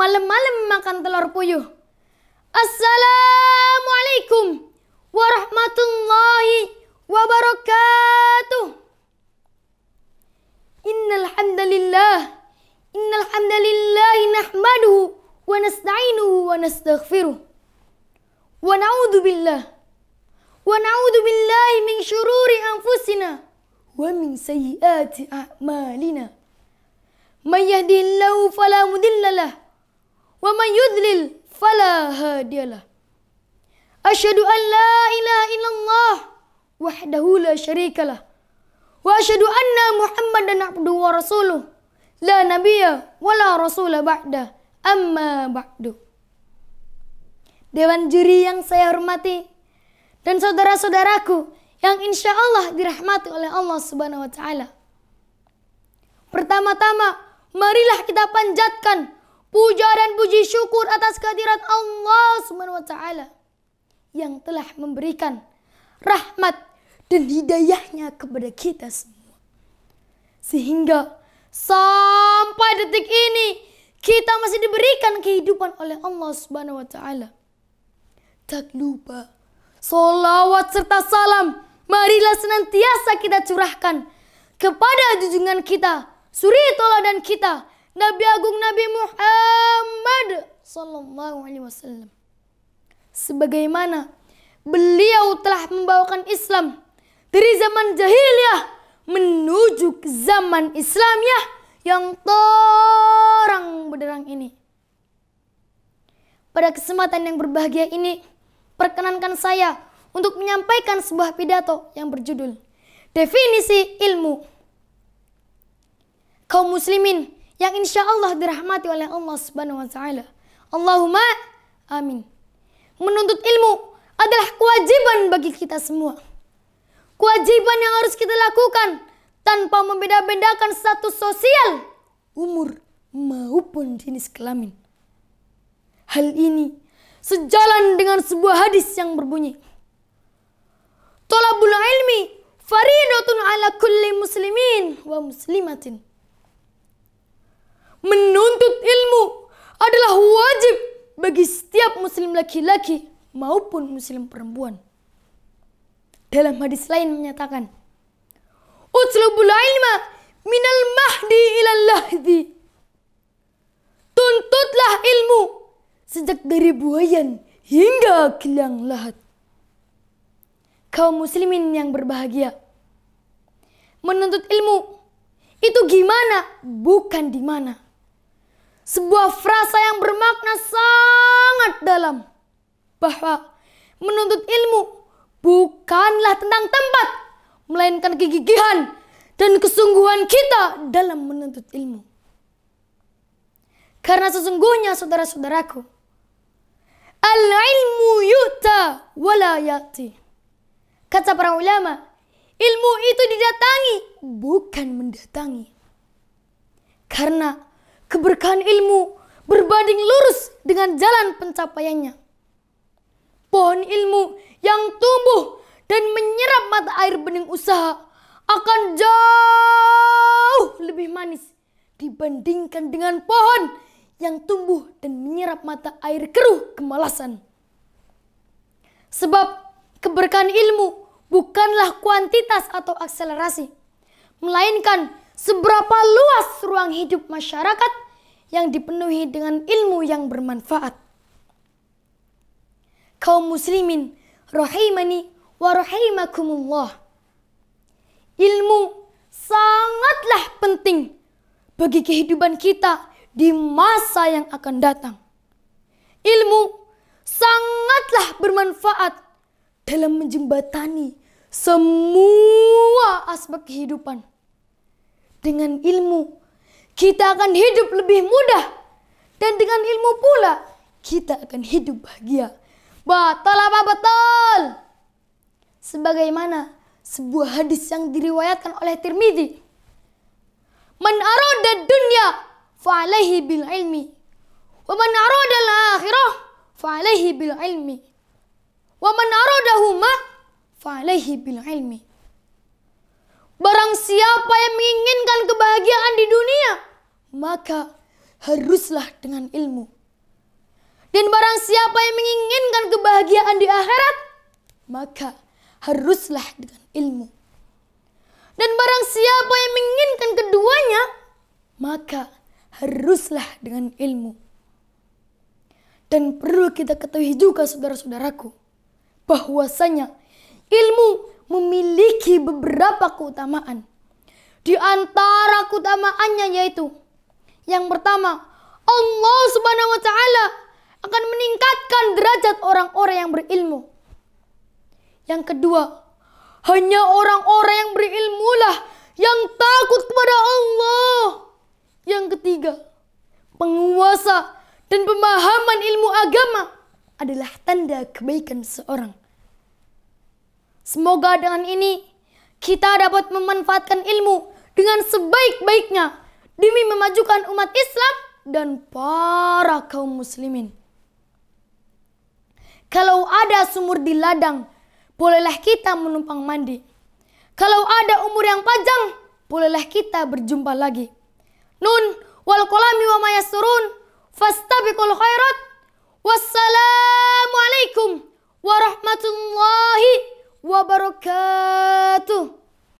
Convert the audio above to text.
malam-malam makan telur puyuh. Assalamualaikum warahmatullahi wabarakatuh. Innal hamdalillah innal hamdalillah nahmaduhu wa nasta'inuhu wa nastaghfiruh. Wa na'udzu billah wa na'udzu billahi min syururi anfusina wa min sayyiati a'malina. May yahdihillahu fala mudilla wa man yudlil fala hadiyalah. Asyhadu an la ilaha illallah wahdahu la syarikalah. Wa asyhadu anna Muhammadan abduhu wa rasuluh. La nabiyya wa la rasula ba'da amma ba'du. Dewan juri yang saya hormati dan saudara-saudaraku yang insya Allah dirahmati oleh Allah Subhanahu wa taala. Pertama-tama, marilah kita panjatkan Puja dan puji syukur atas kehadiran Allah Subhanahu wa taala yang telah memberikan rahmat dan hidayahnya kepada kita semua. Sehingga sampai detik ini kita masih diberikan kehidupan oleh Allah Subhanahu wa taala. Tak lupa salawat serta salam marilah senantiasa kita curahkan kepada junjungan kita, suri dan kita, Nabi Agung Nabi Muhammad Sallallahu Alaihi Wasallam. Sebagaimana beliau telah membawakan Islam dari zaman jahiliyah menuju ke zaman Islamiyah yang terang benderang ini. Pada kesempatan yang berbahagia ini, perkenankan saya untuk menyampaikan sebuah pidato yang berjudul Definisi Ilmu. Kaum muslimin yang insya Allah dirahmati oleh Allah Subhanahu wa Ta'ala. Allahumma amin. Menuntut ilmu adalah kewajiban bagi kita semua. Kewajiban yang harus kita lakukan tanpa membeda-bedakan status sosial, umur, maupun jenis kelamin. Hal ini sejalan dengan sebuah hadis yang berbunyi. Tolabul ilmi faridotun ala kulli muslimin wa muslimatin menuntut ilmu adalah wajib bagi setiap muslim laki-laki maupun muslim perempuan. Dalam hadis lain menyatakan, Utlubul ilma minal mahdi ilal lahdi. Tuntutlah ilmu sejak dari buayan hingga kilang lahat. Kaum muslimin yang berbahagia. Menuntut ilmu itu gimana, bukan di mana sebuah frasa yang bermakna sangat dalam bahwa menuntut ilmu bukanlah tentang tempat melainkan kegigihan dan kesungguhan kita dalam menuntut ilmu. Karena sesungguhnya saudara-saudaraku, al-ilmu yu'ta wala ya'ti. Kata para ulama, ilmu itu didatangi bukan mendatangi. Karena keberkahan ilmu berbanding lurus dengan jalan pencapaiannya. Pohon ilmu yang tumbuh dan menyerap mata air bening usaha akan jauh lebih manis dibandingkan dengan pohon yang tumbuh dan menyerap mata air keruh kemalasan. Sebab keberkahan ilmu bukanlah kuantitas atau akselerasi, melainkan seberapa luas ruang hidup masyarakat yang dipenuhi dengan ilmu yang bermanfaat. Kaum muslimin, rahimani wa rahimakumullah. Ilmu sangatlah penting bagi kehidupan kita di masa yang akan datang. Ilmu sangatlah bermanfaat dalam menjembatani semua aspek kehidupan. Dengan ilmu, kita akan hidup lebih mudah. Dan dengan ilmu pula, kita akan hidup bahagia. Betul apa betul? Sebagaimana sebuah hadis yang diriwayatkan oleh Tirmidzi. Man aroda dunya fa'alaihi bil ilmi. Wa man aroda akhirah fa'alaihi bil ilmi. Wa man aroda huma fa'alaihi bil ilmi. Barang siapa yang menginginkan kebahagiaan di dunia, maka haruslah dengan ilmu. Dan barang siapa yang menginginkan kebahagiaan di akhirat, maka haruslah dengan ilmu. Dan barang siapa yang menginginkan keduanya, maka haruslah dengan ilmu. Dan perlu kita ketahui juga saudara-saudaraku, bahwasanya ilmu memiliki memiliki beberapa keutamaan. Di antara keutamaannya yaitu yang pertama, Allah Subhanahu wa taala akan meningkatkan derajat orang-orang yang berilmu. Yang kedua, hanya orang-orang yang berilmulah yang takut kepada Allah. Yang ketiga, penguasa dan pemahaman ilmu agama adalah tanda kebaikan seorang. Semoga dengan ini kita dapat memanfaatkan ilmu dengan sebaik-baiknya demi memajukan umat Islam dan para kaum muslimin. Kalau ada sumur di ladang, bolehlah kita menumpang mandi. Kalau ada umur yang panjang, bolehlah kita berjumpa lagi. Nun wal kolami wa mayasurun fastabiqul khairat. Wassalamualaikum warahmatullahi wabarakatuh wabarakatuh.